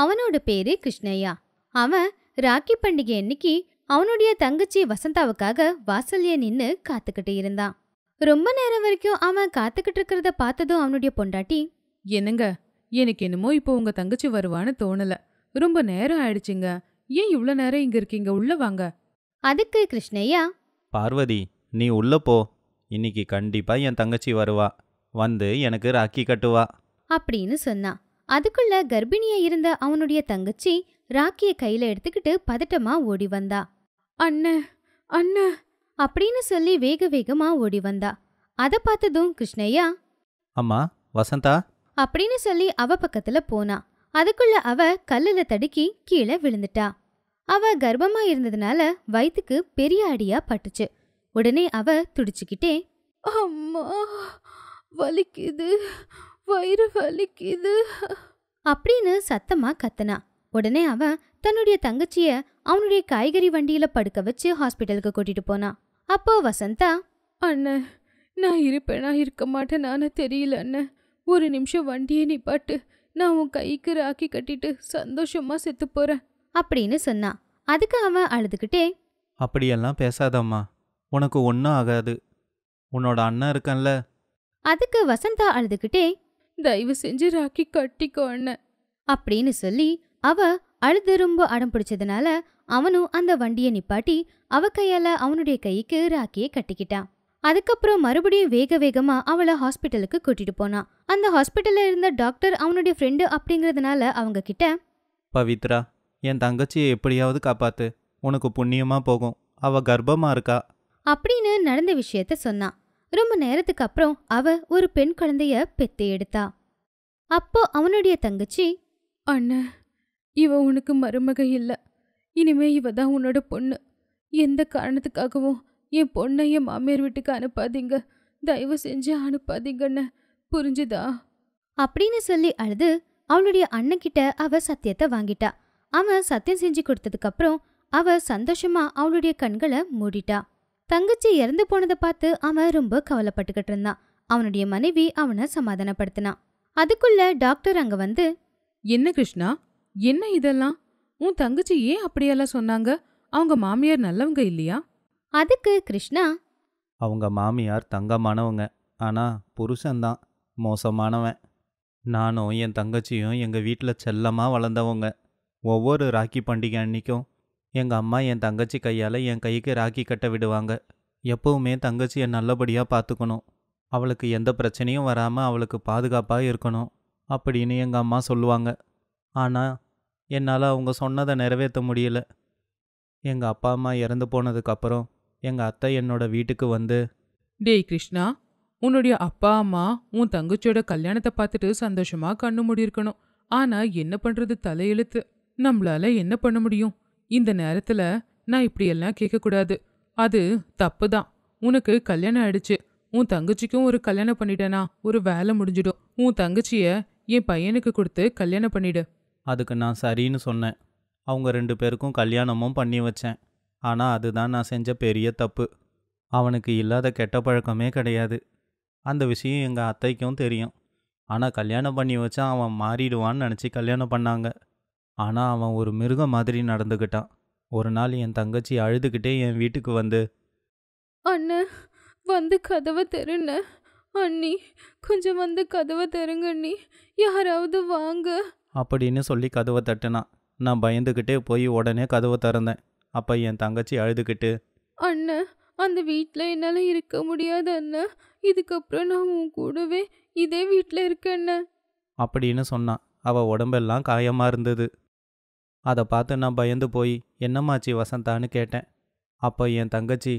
அவனோட பேரு கிருஷ்ணய்யா அவன் ராக்கி பண்டிகை அன்னைக்கு அவனுடைய தங்கச்சி வசந்தாவுக்காக வாசல்ல நின்னு காத்துக்கிட்டு இருந்தான் ரொம்ப நேரம் வரைக்கும் அவன் காத்துக்கிட்டு இருக்கிறத பார்த்ததும் அவனுடைய பொண்டாட்டி என்னங்க எனக்கு என்னமோ இப்போ உங்க தங்கச்சி வருவான்னு தோணல ரொம்ப நேரம் ஆயிடுச்சுங்க ஏன் இவ்வளவு நேரம் இங்க இருக்கீங்க உள்ள வாங்க அதுக்கு கிருஷ்ணய்யா பார்வதி நீ உள்ள போ இன்னைக்கு கண்டிப்பா என் தங்கச்சி வருவா வந்து எனக்கு ராக்கி கட்டுவா அப்படின்னு சொன்னான் அதுக்குள்ள கர்ப்பிணியா இருந்த அவனுடைய தங்கச்சி ராக்கிய கையில எடுத்துக்கிட்டு பதட்டமா ஓடி வந்தா அண்ண அண்ண அப்படின்னு சொல்லி வேக வேகமா ஓடி வந்தா அத பார்த்ததும் கிருஷ்ணையா அம்மா வசந்தா அப்படின்னு சொல்லி அவ பக்கத்துல போனா அதுக்குள்ள அவ கல்லுல தடுக்கி கீழே விழுந்துட்டா அவ கர்ப்பமா இருந்ததுனால வயிற்றுக்கு பெரிய அடியா பட்டுச்சு உடனே அவ துடிச்சுக்கிட்டே அம்மா வலிக்குது வயிறு வலிக்குது அப்படின்னு சத்தமா கத்தனா உடனே அவன் தன்னுடைய தங்கச்சிய அவனுடைய காய்கறி வண்டியில படுக்க வச்சு ஹாஸ்பிட்டலுக்கு கூட்டிட்டு போனான் அப்போ வசந்தா அண்ணன் நான் இருப்பேனா இருக்க மாட்டேன் தெரியல அண்ணன் ஒரு நிமிஷம் வண்டியை நீ பாட்டு நான் உன் கைக்கு ராக்கி கட்டிட்டு சந்தோஷமா செத்து போறேன் அப்படின்னு சொன்னான் அதுக்கு அவன் அழுதுகிட்டே அப்படியெல்லாம் பேசாதம்மா உனக்கு ஒன்றும் ஆகாது உன்னோட அண்ணன் இருக்கன்ல அதுக்கு வசந்தா அழுதுகிட்டே தயவு செஞ்சு ராக்கி கட்டிக்கோன்னு அப்படின்னு சொல்லி அவ அழுது ரொம்ப அடம் பிடிச்சதுனால அவனும் அந்த வண்டியை நிப்பாட்டி அவ கையால அவனுடைய கைக்கு ராக்கியை கட்டிக்கிட்டான் அதுக்கப்புறம் மறுபடியும் வேக வேகமா அவளை ஹாஸ்பிட்டலுக்கு கூட்டிட்டு போனான் அந்த ஹாஸ்பிட்டல்ல இருந்த டாக்டர் அவனுடைய ஃப்ரெண்டு அப்படிங்கறதுனால அவங்க கிட்ட பவித்ரா என் தங்கச்சியை எப்படியாவது காப்பாத்து உனக்கு புண்ணியமா போகும் அவ கர்ப்பமா இருக்கா அப்படின்னு நடந்த விஷயத்த சொன்னான் ரொம்ப நேரத்துக்கு அப்புறம் அவ ஒரு பெண் குழந்தைய பெத்து எடுத்தா அப்போ அவனுடைய தங்கச்சி அண்ண இவ உனக்கு மருமக இல்லை இனிமே இவ தான் உன்னோட பொண்ணு எந்த காரணத்துக்காகவும் என் பொண்ணை என் மாமியார் வீட்டுக்கு அனுப்பாதீங்க தயவு செஞ்சு அனுப்பாதீங்கன்னு புரிஞ்சுதா அப்படின்னு சொல்லி அழுது அவளுடைய அண்ணன்கிட்ட அவ சத்தியத்தை வாங்கிட்டா அவன் சத்தியம் செஞ்சு கொடுத்ததுக்கப்புறம் அவ சந்தோஷமா அவளுடைய கண்களை மூடிட்டா தங்கச்சி இறந்து போனதை பார்த்து அவன் ரொம்ப கவலைப்பட்டுக்கிட்டு இருந்தான் அவனுடைய மனைவி அவனை சமாதானப்படுத்தினான் அதுக்குள்ள டாக்டர் அங்க வந்து என்ன கிருஷ்ணா என்ன இதெல்லாம் உன் தங்கச்சி ஏன் அப்படியெல்லாம் சொன்னாங்க அவங்க மாமியார் நல்லவங்க இல்லையா அதுக்கு கிருஷ்ணா அவங்க மாமியார் தங்கமானவங்க ஆனா புருஷன்தான் மோசமானவன் நானும் என் தங்கச்சியும் எங்கள் வீட்டில் செல்லமாக வளர்ந்தவங்க ஒவ்வொரு ராக்கி பண்டிகை அன்னைக்கும் எங்கள் அம்மா என் தங்கச்சி கையால் என் கைக்கு ராக்கி கட்ட விடுவாங்க எப்பவுமே தங்கச்சியை நல்லபடியாக பார்த்துக்கணும் அவளுக்கு எந்த பிரச்சனையும் வராமல் அவளுக்கு பாதுகாப்பாக இருக்கணும் அப்படின்னு எங்கள் அம்மா சொல்லுவாங்க ஆனால் என்னால் அவங்க சொன்னதை நிறைவேற்ற முடியல எங்கள் அப்பா அம்மா இறந்து போனதுக்கப்புறம் எங்கள் அத்தை என்னோட வீட்டுக்கு வந்து டேய் கிருஷ்ணா உன்னுடைய அப்பா அம்மா உன் தங்கச்சியோட கல்யாணத்தை பார்த்துட்டு சந்தோஷமாக கண்ணு முடியிருக்கணும் ஆனால் என்ன பண்ணுறது தலையெழுத்து நம்மளால என்ன பண்ண முடியும் இந்த நேரத்தில் நான் இப்படியெல்லாம் கேட்கக்கூடாது அது தப்பு தான் உனக்கு கல்யாணம் ஆயிடுச்சு உன் தங்கச்சிக்கும் ஒரு கல்யாணம் பண்ணிட்டேனா ஒரு வேலை முடிஞ்சிடும் உன் தங்கச்சியை என் பையனுக்கு கொடுத்து கல்யாணம் பண்ணிடு அதுக்கு நான் சரின்னு சொன்னேன் அவங்க ரெண்டு பேருக்கும் கல்யாணமும் பண்ணி வச்சேன் ஆனால் அதுதான் நான் செஞ்ச பெரிய தப்பு அவனுக்கு இல்லாத கெட்ட பழக்கமே கிடையாது அந்த விஷயம் எங்கள் அத்தைக்கும் தெரியும் ஆனால் கல்யாணம் பண்ணி வச்சா அவன் மாறிடுவான்னு நினச்சி கல்யாணம் பண்ணாங்க ஆனால் அவன் ஒரு மிருகம் மாதிரி நடந்துக்கிட்டான் ஒரு நாள் என் தங்கச்சி அழுதுகிட்டே என் வீட்டுக்கு வந்து அண்ணன் வந்து கதவை தெருண்ண அண்ணி கொஞ்சம் வந்து கதவை தெருங்க அண்ணி யாராவது வாங்க அப்படின்னு சொல்லி கதவை தட்டினான் நான் பயந்துக்கிட்டே போய் உடனே கதவை திறந்தேன் அப்போ என் தங்கச்சி அழுதுகிட்டு அண்ணன் அந்த வீட்டில் என்னால் இருக்க முடியாது அண்ணா இதுக்கப்புறம் நான் உன் கூடவே இதே வீட்டில் இருக்கேன் அப்படின்னு சொன்னான் அவள் உடம்பெல்லாம் காயமாக இருந்தது அதை பார்த்து நான் பயந்து போய் என்னம்மாச்சி வசந்தான்னு கேட்டேன் அப்போ என் தங்கச்சி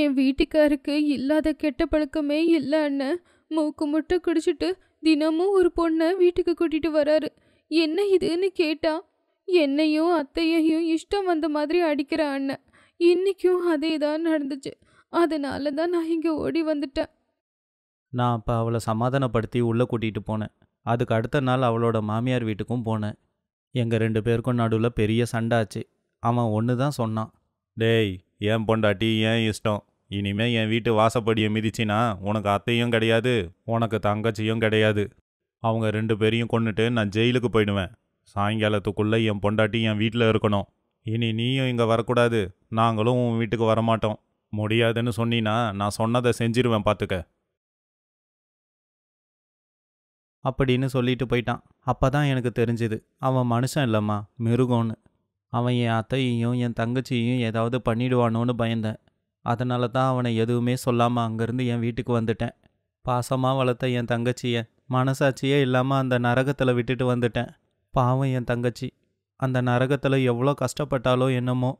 என் வீட்டுக்காருக்கு இல்லாத கெட்ட பழக்கமே இல்லை அண்ணன் மூக்கு முட்டை குடிச்சிட்டு தினமும் ஒரு பொண்ணை வீட்டுக்கு கூட்டிட்டு வராரு என்ன இதுன்னு கேட்டா என்னையும் அத்தையையும் இஷ்டம் வந்த மாதிரி அடிக்கிற அண்ணன் இன்னைக்கும் அதே தான் நடந்துச்சு அதனால தான் நான் இங்கே ஓடி வந்துட்டேன் நான் அப்போ அவளை சமாதானப்படுத்தி உள்ளே கூட்டிகிட்டு போனேன் அதுக்கு அடுத்த நாள் அவளோட மாமியார் வீட்டுக்கும் போனேன் எங்கள் ரெண்டு பேருக்கும் நடுவில் பெரிய சண்டாச்சு அவன் ஒன்று தான் சொன்னான் டேய் ஏன் பொண்டாட்டி ஏன் இஷ்டம் இனிமே என் வீட்டு வாசப்படியை மிதிச்சினா உனக்கு அத்தையும் கிடையாது உனக்கு தங்கச்சியும் கிடையாது அவங்க ரெண்டு பேரையும் கொண்டுட்டு நான் ஜெயிலுக்கு போயிடுவேன் சாயங்காலத்துக்குள்ளே என் பொண்டாட்டி என் வீட்டில் இருக்கணும் இனி நீயும் இங்கே வரக்கூடாது நாங்களும் உன் வீட்டுக்கு வரமாட்டோம் முடியாதுன்னு சொன்னினா நான் சொன்னதை செஞ்சிருவேன் பார்த்துக்க அப்படின்னு சொல்லிட்டு போயிட்டான் அப்போ தான் எனக்கு தெரிஞ்சுது அவன் மனுஷன் இல்லைம்மா மிருகோன்னு அவன் என் அத்தையையும் என் தங்கச்சியையும் ஏதாவது பண்ணிடுவானோன்னு பயந்தேன் அதனால தான் அவனை எதுவுமே சொல்லாமல் அங்கேருந்து என் வீட்டுக்கு வந்துட்டேன் பாசமாக வளர்த்த என் தங்கச்சியை மனசாட்சியே இல்லாமல் அந்த நரகத்தில் விட்டுட்டு வந்துட்டேன் பாவம் என் தங்கச்சி அந்த நரகத்தில் எவ்வளோ கஷ்டப்பட்டாலோ என்னமோ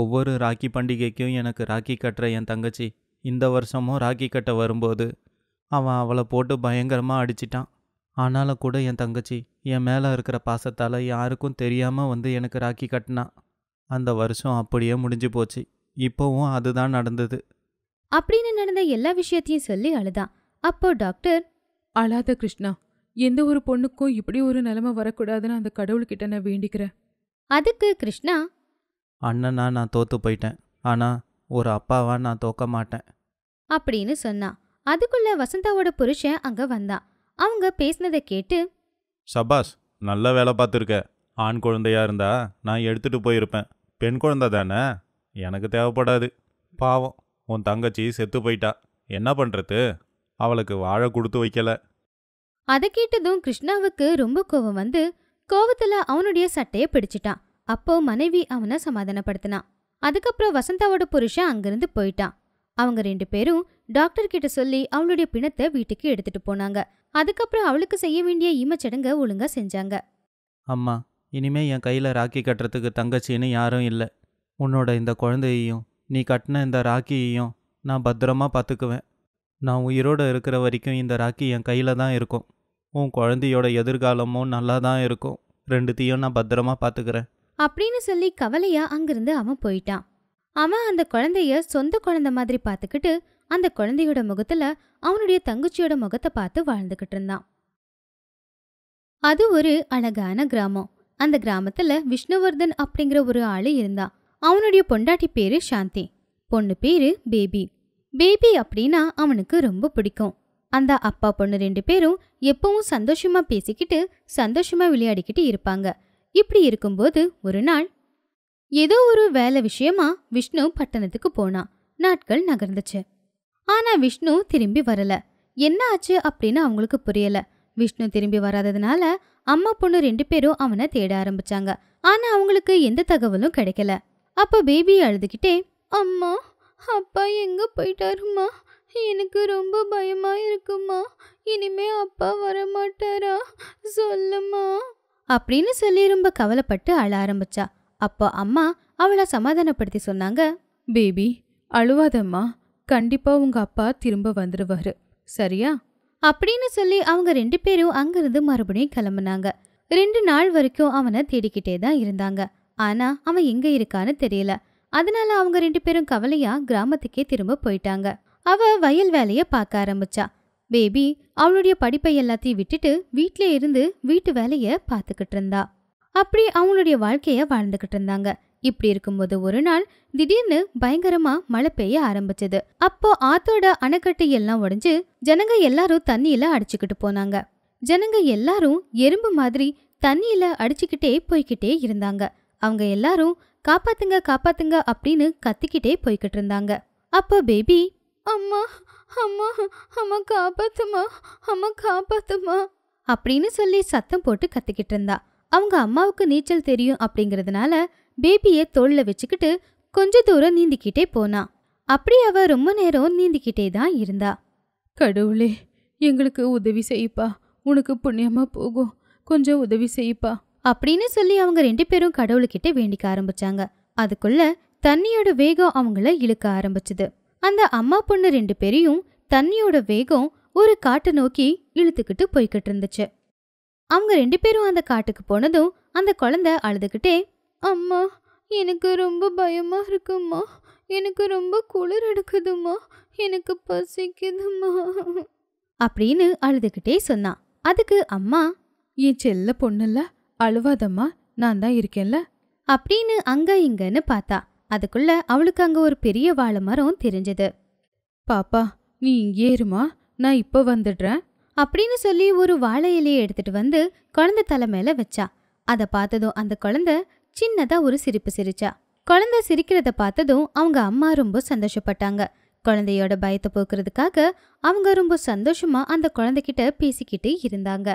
ஒவ்வொரு ராக்கி பண்டிகைக்கும் எனக்கு ராக்கி கட்டுற என் தங்கச்சி இந்த வருஷமும் ராக்கி கட்ட வரும்போது அவன் அவளை போட்டு பயங்கரமாக அடிச்சிட்டான் ஆனாலும் கூட என் தங்கச்சி என் மேலே இருக்கிற பாசத்தால் யாருக்கும் தெரியாமல் வந்து எனக்கு ராக்கி கட்டினா அந்த வருஷம் அப்படியே முடிஞ்சு போச்சு இப்போவும் அதுதான் நடந்தது அப்படின்னு நடந்த எல்லா விஷயத்தையும் சொல்லி அழுதான் அப்போ டாக்டர் அழாத கிருஷ்ணா எந்த ஒரு பொண்ணுக்கும் இப்படி ஒரு நிலைமை வரக்கூடாதுன்னு அந்த கடவுள்கிட்ட நான் வேண்டிக்கிறேன் அதுக்கு கிருஷ்ணா அண்ணனா நான் தோத்து போயிட்டேன் ஆனா ஒரு அப்பாவா நான் தோக்க மாட்டேன் அப்படின்னு சொன்னான் அதுக்குள்ள வசந்தாவோட புருஷன் அங்க வந்தான் அவங்க பேசினதை கேட்டு சபாஸ் நல்ல வேலை பார்த்துருக்க ஆண் குழந்தையா இருந்தா நான் எடுத்துட்டு போயிருப்பேன் பெண் குழந்தை தானே எனக்கு தேவைப்படாது பாவம் உன் தங்கச்சி செத்து போயிட்டா என்ன பண்றது அவளுக்கு வாழை கொடுத்து வைக்கல அதை கேட்டதும் கிருஷ்ணாவுக்கு ரொம்ப கோவம் வந்து கோவத்துல அவனுடைய சட்டையை பிடிச்சிட்டான் அப்போ மனைவி அவனை சமாதானப்படுத்தினான் அதுக்கப்புறம் வசந்தாவோட புருஷன் அங்கிருந்து போயிட்டான் அவங்க ரெண்டு பேரும் டாக்டர் கிட்ட சொல்லி அவளுடைய பிணத்தை வீட்டுக்கு எடுத்துட்டு போனாங்க அதுக்கப்புறம் அவளுக்கு செய்ய வேண்டிய ஈமச்சடங்க ஒழுங்கா செஞ்சாங்க அம்மா இனிமே என் கையில ராக்கி கட்டுறதுக்கு தங்கச்சின்னு யாரும் இல்லை உன்னோட இந்த குழந்தையையும் நீ கட்டின இந்த ராக்கியையும் நான் பத்திரமா பார்த்துக்குவேன் நான் உயிரோடு இருக்கிற வரைக்கும் இந்த ராக்கி என் கையில தான் இருக்கும் உன் குழந்தையோட எதிர்காலமும் நல்லா தான் இருக்கும் ரெண்டுத்தையும் நான் பத்திரமா பார்த்துக்கிறேன் அப்படின்னு சொல்லி கவலையா அங்கிருந்து அவன் போயிட்டான் அவன் அந்த குழந்தைய சொந்த குழந்தை மாதிரி பார்த்துக்கிட்டு அந்த குழந்தையோட முகத்துல அவனுடைய தங்கச்சியோட முகத்தை பார்த்து வாழ்ந்துகிட்டு இருந்தான் அது ஒரு அழகான கிராமம் அந்த கிராமத்துல விஷ்ணுவர்தன் அப்படிங்கிற ஒரு ஆளு இருந்தான் அவனுடைய பொண்டாட்டி பேரு சாந்தி பொண்ணு பேரு பேபி பேபி அப்படின்னா அவனுக்கு ரொம்ப பிடிக்கும் அந்த அப்பா பொண்ணு ரெண்டு பேரும் எப்பவும் சந்தோஷமா பேசிக்கிட்டு சந்தோஷமா விளையாடிக்கிட்டு இருப்பாங்க இப்படி இருக்கும்போது ஒரு நாள் ஏதோ ஒரு வேலை விஷயமா விஷ்ணு பட்டணத்துக்கு போனான் நாட்கள் நகர்ந்துச்சு ஆனா விஷ்ணு திரும்பி வரல என்ன ஆச்சு அப்படின்னு அவங்களுக்கு புரியல விஷ்ணு திரும்பி வராததுனால அம்மா பொண்ணு ரெண்டு பேரும் அவனை தேட ஆரம்பிச்சாங்க ஆனா அவங்களுக்கு எந்த தகவலும் கிடைக்கல அப்ப பேபி அழுதுகிட்டே அம்மா அப்பா எங்க போயிட்டாருமா எனக்கு ரொம்ப பயமா இருக்குமா இனிமே அப்பா வரமாட்டாரா சொல்லுமா அப்படின்னு சொல்லி ரொம்ப கவலைப்பட்டு அழ ஆரம்பிச்சா அப்போ அம்மா அவளை சமாதானப்படுத்தி சொன்னாங்க பேபி அழுவாதம்மா கண்டிப்பா உங்க அப்பா திரும்ப வந்துடுவாரு சரியா அப்படின்னு சொல்லி அவங்க ரெண்டு பேரும் அங்கிருந்து மறுபடியும் கிளம்புனாங்க ரெண்டு நாள் வரைக்கும் அவனை தேடிக்கிட்டே தான் இருந்தாங்க ஆனா அவன் எங்க இருக்கான்னு தெரியல அதனால அவங்க ரெண்டு பேரும் கவலையா கிராமத்துக்கே திரும்ப போயிட்டாங்க அவ வயல் வேலைய பார்க்க ஆரம்பிச்சா பேபி அவளுடைய படிப்பை எல்லாத்தையும் விட்டுட்டு வீட்டிலே இருந்து வீட்டு வேலைய பார்த்துக்கிட்டு இருந்தா அப்படி அவங்களுடைய வாழ்க்கைய வாழ்ந்துகிட்டு இருந்தாங்க இப்படி இருக்கும்போது ஒரு நாள் திடீர்னு பயங்கரமா மழை பெய்ய ஆரம்பிச்சது அப்போ ஆத்தோட அணைக்கட்டு எல்லாம் உடஞ்சு ஜனங்க எல்லாரும் தண்ணியில அடிச்சுக்கிட்டு போனாங்க ஜனங்க எல்லாரும் எறும்பு மாதிரி தண்ணியில அடிச்சுக்கிட்டே போய்கிட்டே இருந்தாங்க அவங்க எல்லாரும் காப்பாத்துங்க காப்பாத்துங்க அப்படின்னு கத்திக்கிட்டே போய்கிட்டு இருந்தாங்க அப்போ பேபி அம்மா அம்மா அம்மா காப்பாத்துமா அம்மா காப்பாத்துமா அப்படின்னு சொல்லி சத்தம் போட்டு கத்திக்கிட்டு இருந்தா அவங்க அம்மாவுக்கு நீச்சல் தெரியும் அப்படிங்கிறதுனால பேபியை தோளில் வச்சுக்கிட்டு கொஞ்ச தூரம் நீந்திக்கிட்டே போனா அப்படி அவ ரொம்ப நேரம் நீந்திக்கிட்டே தான் இருந்தா கடவுளே எங்களுக்கு உதவி செய்ப்பா உனக்கு புண்ணியமா போகும் கொஞ்சம் உதவி செய்ப்பா அப்படின்னு சொல்லி அவங்க ரெண்டு பேரும் கடவுள்கிட்ட வேண்டிக்க ஆரம்பிச்சாங்க அதுக்குள்ள தண்ணியோட வேகம் அவங்கள இழுக்க ஆரம்பிச்சது அந்த அம்மா பொண்ணு ரெண்டு பேரையும் தண்ணியோட வேகம் ஒரு காட்டை நோக்கி இழுத்துக்கிட்டு போய்கிட்டு இருந்துச்சு அவங்க ரெண்டு பேரும் அந்த காட்டுக்கு போனதும் அந்த குழந்தை அழுதுகிட்டே அம்மா எனக்கு ரொம்ப பயமாக இருக்குமா எனக்கு ரொம்ப குளிர் எடுக்குதுமா எனக்கு பசிக்குதுமா அப்படின்னு அழுதுகிட்டே சொன்னான் அதுக்கு அம்மா என் செல்ல பொண்ணுல்ல அழுவாதம்மா நான் தான் இருக்கேன்ல அப்படின்னு அங்க இங்கன்னு பார்த்தா அதுக்குள்ள அவளுக்கு அங்க ஒரு பெரிய வாழை மரம் தெரிஞ்சது பாப்பா நீ இங்கே இருமா நான் இப்போ வந்துடுறேன் அப்படின்னு சொல்லி ஒரு வாழை இலையை எடுத்துட்டு வந்து குழந்தை தலை மேல வச்சா அதை பார்த்ததும் அந்த குழந்தை சின்னதா ஒரு சிரிப்பு சிரிச்சா குழந்தை சிரிக்கிறத பார்த்ததும் அவங்க அம்மா ரொம்ப சந்தோஷப்பட்டாங்க குழந்தையோட பயத்தை போக்குறதுக்காக அவங்க ரொம்ப சந்தோஷமா அந்த குழந்தைகிட்ட பேசிக்கிட்டு இருந்தாங்க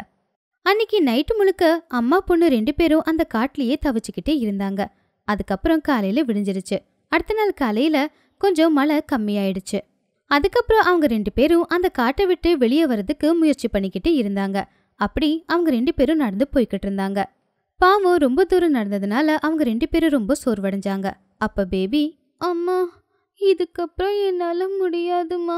அன்னைக்கு நைட்டு முழுக்க அம்மா பொண்ணு ரெண்டு பேரும் அந்த காட்டிலேயே தவிச்சுக்கிட்டே இருந்தாங்க அதுக்கப்புறம் காலையில விடிஞ்சிருச்சு அடுத்த நாள் காலையில கொஞ்சம் மழை கம்மியாயிடுச்சு அதுக்கப்புறம் அவங்க ரெண்டு பேரும் அந்த காட்டை விட்டு வெளியே வர்றதுக்கு முயற்சி பண்ணிக்கிட்டு இருந்தாங்க அப்படி அவங்க ரெண்டு பேரும் நடந்து போய்கிட்டு இருந்தாங்க பாவம் ரொம்ப தூரம் நடந்ததுனால அவங்க ரெண்டு பேரும் ரொம்ப சோர்வடைஞ்சாங்க அப்ப பேபி அம்மா இதுக்கப்புறம் என்னால் முடியாதுமா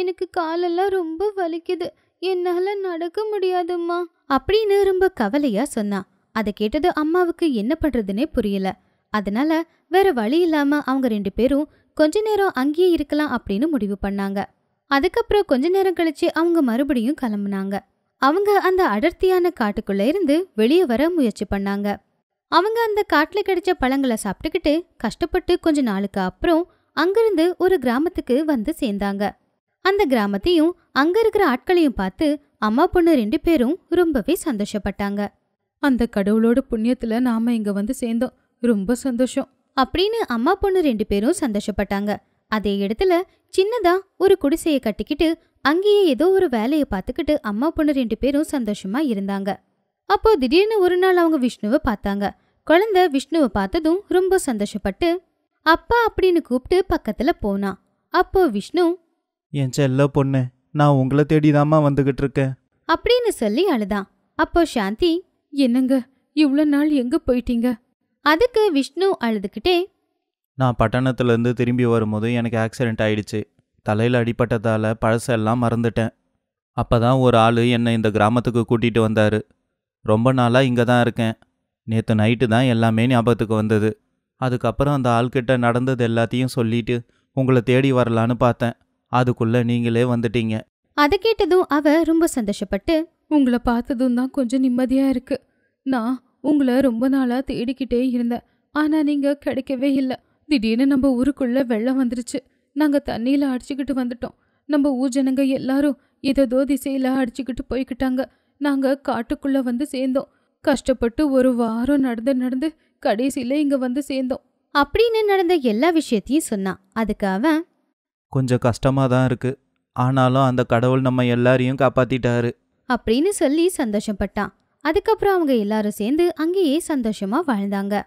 எனக்கு காலெல்லாம் ரொம்ப வலிக்குது என்னால் நடக்க முடியாதும்மா அப்படின்னு ரொம்ப கவலையா சொன்னான் அதை கேட்டது அம்மாவுக்கு என்ன பண்றதுன்னே புரியல அதனால வேற வழி இல்லாம அவங்க ரெண்டு பேரும் கொஞ்ச நேரம் அங்கேயே இருக்கலாம் அப்படின்னு முடிவு பண்ணாங்க அதுக்கப்புறம் கொஞ்ச நேரம் கழிச்சு அவங்க மறுபடியும் கிளம்புனாங்க அவங்க அந்த அடர்த்தியான காட்டுக்குள்ள இருந்து வெளியே வர முயற்சி பண்ணாங்க அவங்க அந்த காட்டுல கிடைச்ச பழங்களை சாப்பிட்டுக்கிட்டு கஷ்டப்பட்டு கொஞ்ச நாளுக்கு அப்புறம் அங்கிருந்து ஒரு கிராமத்துக்கு வந்து சேர்ந்தாங்க அந்த கிராமத்தையும் அங்க இருக்கிற ஆட்களையும் பார்த்து அம்மா பொண்ணு ரெண்டு பேரும் ரொம்பவே சந்தோஷப்பட்டாங்க அந்த கடவுளோட புண்ணியத்துல நாம இங்க வந்து சேர்ந்தோம் ரொம்ப சந்தோஷம் அப்படின்னு அம்மா பொண்ணு ரெண்டு பேரும் சந்தோஷப்பட்டாங்க அதே இடத்துல சின்னதா ஒரு குடிசையை கட்டிக்கிட்டு அங்கேயே ஏதோ ஒரு வேலையை பார்த்துக்கிட்டு அம்மா பொண்ணு ரெண்டு பேரும் சந்தோஷமா இருந்தாங்க அப்போ திடீர்னு ஒரு நாள் அவங்க விஷ்ணுவை பார்த்தாங்க குழந்தை விஷ்ணுவை பார்த்ததும் ரொம்ப சந்தோஷப்பட்டு அப்பா அப்படின்னு கூப்பிட்டு பக்கத்துல போனா அப்போ விஷ்ணு என் செல்ல பொண்ணு நான் உங்களை தேடிதாமா வந்துகிட்டு இருக்கேன் அப்படின்னு சொல்லி அழுதான் அப்போ சாந்தி என்னங்க இவ்வளவு நாள் எங்க போயிட்டீங்க அதுக்கு விஷ்ணு அழுதுகிட்டே நான் பட்டணத்துல இருந்து திரும்பி வரும்போது எனக்கு ஆக்சிடென்ட் ஆயிடுச்சு தலையில் அடிப்பட்டதால் பழசெல்லாம் மறந்துட்டேன் அப்போ தான் ஒரு ஆள் என்னை இந்த கிராமத்துக்கு கூட்டிகிட்டு வந்தார் ரொம்ப நாளாக இங்கே தான் இருக்கேன் நேற்று நைட்டு தான் எல்லாமே ஞாபகத்துக்கு வந்தது அதுக்கப்புறம் அந்த ஆள்கிட்ட நடந்தது எல்லாத்தையும் சொல்லிட்டு உங்களை தேடி வரலான்னு பார்த்தேன் அதுக்குள்ளே நீங்களே வந்துட்டீங்க அதை கேட்டதும் அவ ரொம்ப சந்தோஷப்பட்டு உங்களை பார்த்ததும் தான் கொஞ்சம் நிம்மதியாக இருக்கு நான் உங்களை ரொம்ப நாளாக தேடிக்கிட்டே இருந்தேன் ஆனால் நீங்கள் கிடைக்கவே இல்லை திடீர்னு நம்ம ஊருக்குள்ளே வெள்ளம் வந்துருச்சு நாங்கள் தண்ணியில் அடிச்சுக்கிட்டு வந்துட்டோம் நம்ம ஊர் ஜனங்க எல்லாரும் ஏதோ திசையில் அடிச்சுக்கிட்டு போய்கிட்டாங்க நாங்கள் காட்டுக்குள்ளே வந்து சேர்ந்தோம் கஷ்டப்பட்டு ஒரு வாரம் நடந்து நடந்து கடைசியில் இங்கே வந்து சேர்ந்தோம் அப்படின்னு நடந்த எல்லா விஷயத்தையும் சொன்னான் அதுக்கு அவன் கொஞ்சம் கஷ்டமாக தான் இருக்கு ஆனாலும் அந்த கடவுள் நம்ம எல்லாரையும் காப்பாத்திட்டாரு அப்படின்னு சொல்லி சந்தோஷப்பட்டான் அதுக்கப்புறம் அவங்க எல்லாரும் சேர்ந்து அங்கேயே சந்தோஷமா வாழ்ந்தாங்க